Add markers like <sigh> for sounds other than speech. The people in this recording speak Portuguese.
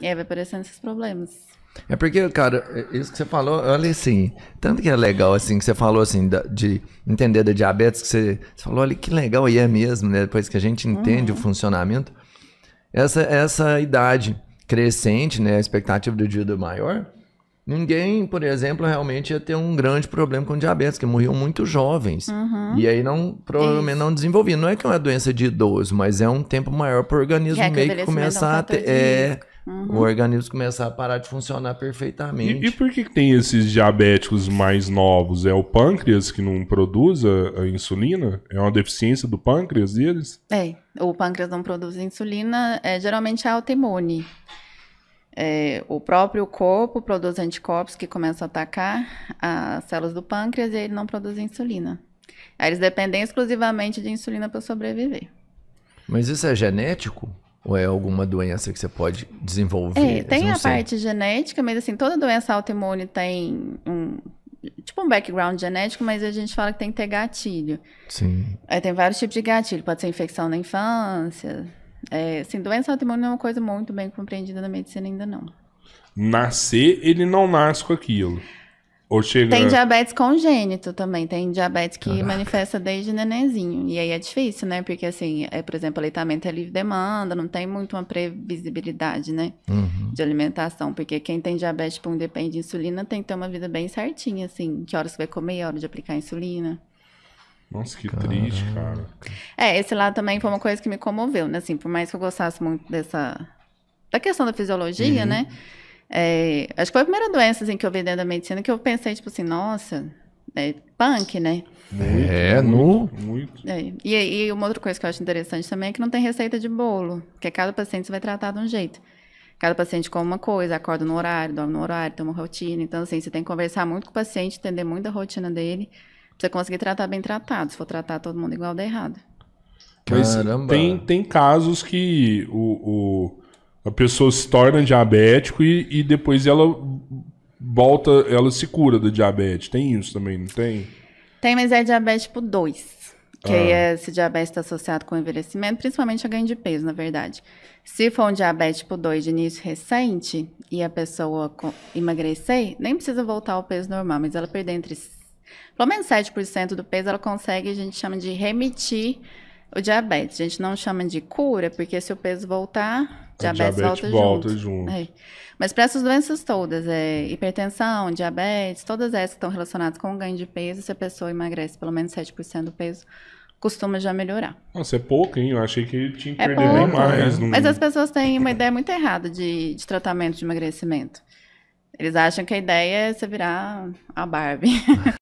E é, vai aparecendo esses problemas. É porque, cara, é, isso que você falou, olha assim, tanto que é legal, assim, que você falou, assim, da, de entender da diabetes, que você, você, falou, olha que legal, e é mesmo, né? Depois que a gente entende uhum. o funcionamento, essa, essa idade crescente, né, a expectativa do dia do maior, ninguém, por exemplo, realmente ia ter um grande problema com diabetes, que morriam muito jovens. Uhum. E aí não provavelmente não desenvolviam. Não é que é uma doença de idoso, mas é um tempo maior para o organismo meio que começar a ter. É, Uhum. O organismo começar a parar de funcionar perfeitamente. E, e, por que tem esses diabéticos mais novos? É o pâncreas que não produz a, a insulina? É uma deficiência do pâncreas deles? É, o pâncreas não produz insulina, é, geralmente é autoimune. É, o próprio corpo produz anticorpos que começam a atacar as células do pâncreas e ele não produz insulina. Aí eles dependem exclusivamente de insulina para sobreviver. Mas isso é genético? Ou é alguma doença que você pode desenvolver? É, tem a sei. parte genética, mas assim, toda doença autoimune tem um tipo um background genético, mas a gente fala que tem que ter gatilho. Sim. É, tem vários tipos de gatilho, pode ser infecção na infância. É, assim, doença autoimune é uma coisa muito bem compreendida na medicina ainda não. Nascer, ele não nasce com aquilo. Ou chega... Tem diabetes congênito também, tem diabetes que Caraca. manifesta desde nenenzinho. E aí é difícil, né? Porque, assim, é, por exemplo, aleitamento é livre demanda, não tem muito uma previsibilidade, né? Uhum. De alimentação. Porque quem tem diabetes tipo 1 depende de insulina tem que ter uma vida bem certinha, assim. Que horas você vai comer, a hora de aplicar insulina. Nossa, que Caraca. triste, cara. É, esse lado também foi uma coisa que me comoveu, né? Assim, por mais que eu gostasse muito dessa... Da questão da fisiologia, uhum. né? É, acho que foi a primeira doença assim, que eu vi dentro da medicina que eu pensei, tipo assim, nossa, é punk, né? Muito, é, nu. É. E, e uma outra coisa que eu acho interessante também é que não tem receita de bolo, porque cada paciente você vai tratar de um jeito. Cada paciente come uma coisa, acorda no horário, dorme no horário, tem uma rotina. Então, assim, você tem que conversar muito com o paciente, entender muito a rotina dele, pra você conseguir tratar bem tratado. Se for tratar todo mundo igual, dá errado. Mas Caramba. tem, tem casos que o... o a pessoa se torna diabético e, e depois ela volta, ela se cura da diabetes. Tem isso também, não tem? Tem, mas é diabetes tipo 2. Que ah. é esse diabetes está associado com envelhecimento, principalmente a ganho de peso, na verdade. Se for um diabetes tipo 2 de início recente e a pessoa emagrecer, nem precisa voltar ao peso normal, mas ela perder entre pelo menos 7% do peso, ela consegue, a gente chama de remitir o diabetes. A gente não chama de cura, porque se o peso voltar, diabetes, diabetes volta, volta junto. junto. É. Mas para essas doenças todas, é, hipertensão, diabetes, todas essas que estão relacionadas com o ganho de peso, se a pessoa emagrece pelo menos 7% do peso, costuma já melhorar. Nossa, é pouco, hein? Eu achei que tinha que é perder bem mais. É. Não... Mas as <laughs> pessoas têm uma ideia muito errada de, de tratamento de emagrecimento. Eles acham que a ideia é você virar a Barbie. <laughs>